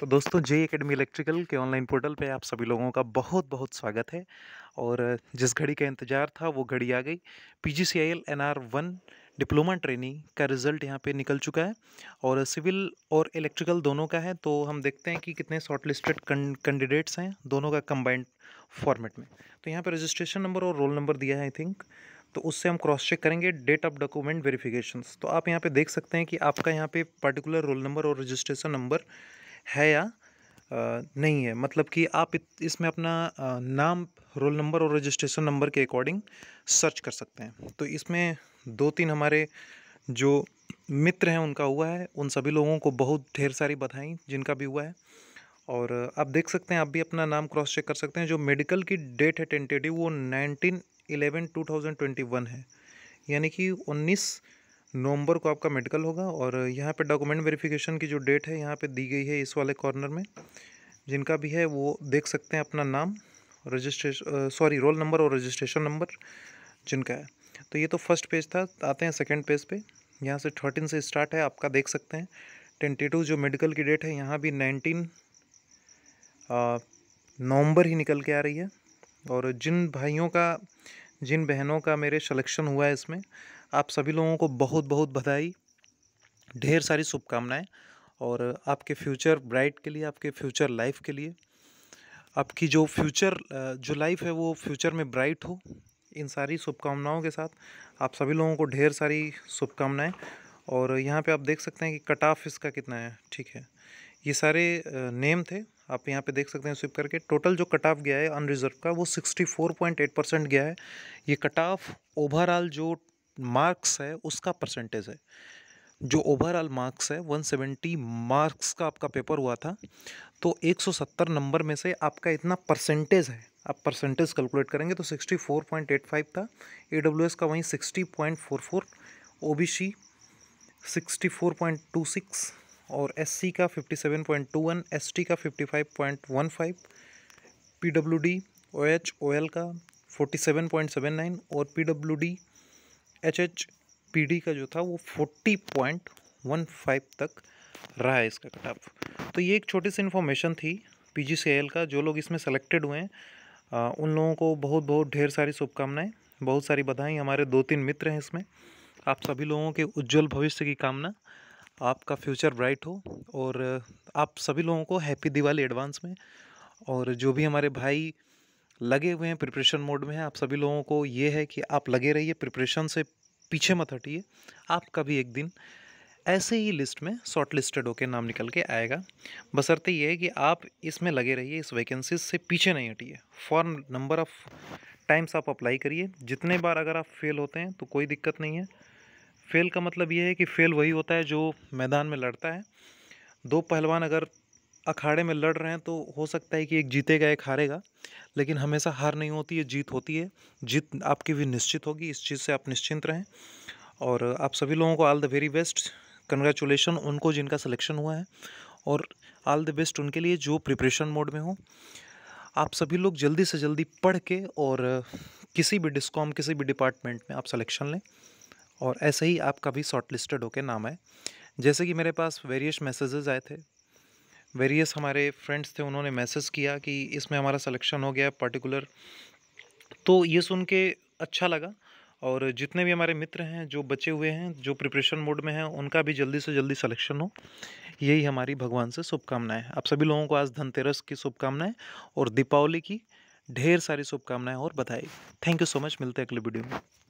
तो दोस्तों J academy electrical के ऑनलाइन पोर्टल पे आप सभी लोगों का बहुत बहुत स्वागत है और जिस घड़ी का इंतज़ार था वो घड़ी आ गई P G C I L N R one diploma training का रिज़ल्ट यहाँ पे निकल चुका है और सिविल और इलेक्ट्रिकल दोनों का है तो हम देखते हैं कि कितने शॉर्ट लिस्टेड कैंडिडेट्स हैं दोनों का कम्बाइंड फॉर्मेट में तो यहाँ पर रजिस्ट्रेशन नंबर और रोल नंबर दिया है आई थिंक तो उससे हम क्रॉस चेक करेंगे डेट ऑफ डॉक्यूमेंट वेरीफ़िकेशन तो आप यहाँ पर देख सकते हैं कि आपका यहाँ पर पर्टिकुलर रोल नंबर और रजिस्ट्रेशन नंबर है या नहीं है मतलब कि आप इसमें अपना नाम रोल नंबर और रजिस्ट्रेशन नंबर के अकॉर्डिंग सर्च कर सकते हैं तो इसमें दो तीन हमारे जो मित्र हैं उनका हुआ है उन सभी लोगों को बहुत ढेर सारी बधाई जिनका भी हुआ है और आप देख सकते हैं आप भी अपना नाम क्रॉस चेक कर सकते हैं जो मेडिकल की डेट है टेंटेटिव वो nineteen eleven two thousand twenty one है यानी कि उन्नीस नवंबर को आपका मेडिकल होगा और यहाँ पे डॉक्यूमेंट वेरिफिकेशन की जो डेट है यहाँ पे दी गई है इस वाले कॉर्नर में जिनका भी है वो देख सकते हैं अपना नाम रजिस्ट्रेशन सॉरी रोल नंबर और रजिस्ट्रेशन नंबर जिनका है तो ये तो फर्स्ट पेज था आते हैं सेकेंड पेज पर पे। यहाँ से थर्टीन से स्टार्ट है आपका देख सकते हैं ट्वेंटी जो मेडिकल की डेट है यहाँ भी नाइनटीन नवंबर ही निकल के आ रही है और जिन भाइयों का जिन बहनों का मेरे सलेक्शन हुआ है इसमें आप सभी लोगों को बहुत बहुत बधाई ढेर सारी शुभकामनाएं और आपके फ्यूचर ब्राइट के लिए आपके फ्यूचर लाइफ के लिए आपकी जो फ्यूचर जो लाइफ है वो फ्यूचर में ब्राइट हो इन सारी शुभकामनाओं के साथ आप सभी लोगों को ढेर सारी शुभकामनाएं और यहाँ पे आप देख सकते हैं कि कट ऑफ इसका कितना है ठीक है ये सारे नेम थे आप यहाँ पे देख सकते हैं स्विप करके टोटल जो कट ऑफ गया है अनरिजर्व का वो एट परसेंट गया है ये कट ऑफ ओवरऑल जो मार्क्स है उसका परसेंटेज है जो ओवरऑल मार्क्स है 170 मार्क्स का आपका पेपर हुआ था तो 170 नंबर में से आपका इतना परसेंटेज है आप परसेंटेज कैलकुलेट करेंगे तो 64.85 था ए का वहीं 60.44 पॉइंट 64.26 और एस का 57.21 एसटी का 55.15 पीडब्ल्यूडी ओएच ओएल का 47.79 और PWD H H P D का जो था वो फोर्टी पॉइंट वन फाइव तक रहा है इसका कट ऑफ तो ये एक छोटी सी इन्फॉर्मेशन थी पी जी सी एल का जो लोग इसमें सेलेक्टेड हुए हैं उन लोगों को बहुत बहुत ढेर सारी शुभकामनाएँ बहुत सारी बधाई हमारे दो तीन मित्र हैं इसमें आप सभी लोगों के उज्जवल भविष्य की कामना आपका फ्यूचर ब्राइट हो और आप सभी लोगों को हैप्पी दिवाली एडवांस में और जो भी हमारे भाई लगे हुए हैं प्रिपरेशन मोड में हैं आप सभी लोगों को ये है कि आप लगे रहिए प्रिपरेशन से पीछे मत हटिए आप कभी एक दिन ऐसे ही लिस्ट में शॉर्ट लिस्टेड होकर नाम निकल के आएगा बसरते ये है कि आप इसमें लगे रहिए इस वैकेंसी से पीछे नहीं हटिए फॉर नंबर ऑफ़ टाइम्स आप अप्लाई करिए जितने बार अगर आप फेल होते हैं तो कोई दिक्कत नहीं है फेल का मतलब ये है कि फेल वही होता है जो मैदान में लड़ता है दो पहलवान अगर अखाड़े में लड़ रहे हैं तो हो सकता है कि एक जीतेगा एक हारेगा लेकिन हमेशा हार नहीं होती है जीत होती है जीत आपकी भी निश्चित होगी इस चीज़ से आप निश्चिंत रहें और आप सभी लोगों को all the very best congratulation उनको जिनका सिलेक्शन हुआ है और ऑल द बेस्ट उनके लिए जो प्रिपरेशन मोड में हो आप सभी लोग जल्दी से जल्दी पढ़ के और किसी भी डिस्कॉम किसी भी डिपार्टमेंट में आप सिलेक्शन लें और ऐसे ही आपका भी शॉर्ट लिस्टेड होकर नाम आए जैसे कि मेरे पास वेरियस मैसेजेस आए थे वेरियस हमारे फ्रेंड्स थे उन्होंने मैसेज किया कि इसमें हमारा सलेक्शन हो गया पर्टिकुलर तो ये सुन के अच्छा लगा और जितने भी हमारे मित्र हैं जो बचे हुए हैं जो प्रिपरेशन मोड में हैं उनका भी जल्दी से जल्दी सलेक्शन हो यही हमारी भगवान से शुभकामनाएं आप सभी लोगों को आज धनतेरस की शुभकामनाएं और दीपावली की ढेर सारी शुभकामनाएं और बधाई थैंक यू सो मच मिलते हैं अगले वीडियो में